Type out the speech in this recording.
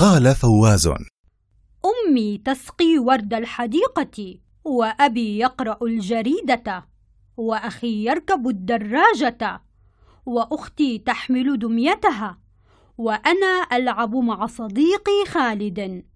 قال فواز أمي تسقي ورد الحديقة وأبي يقرأ الجريدة وأخي يركب الدراجة وأختي تحمل دميتها وأنا ألعب مع صديقي خالد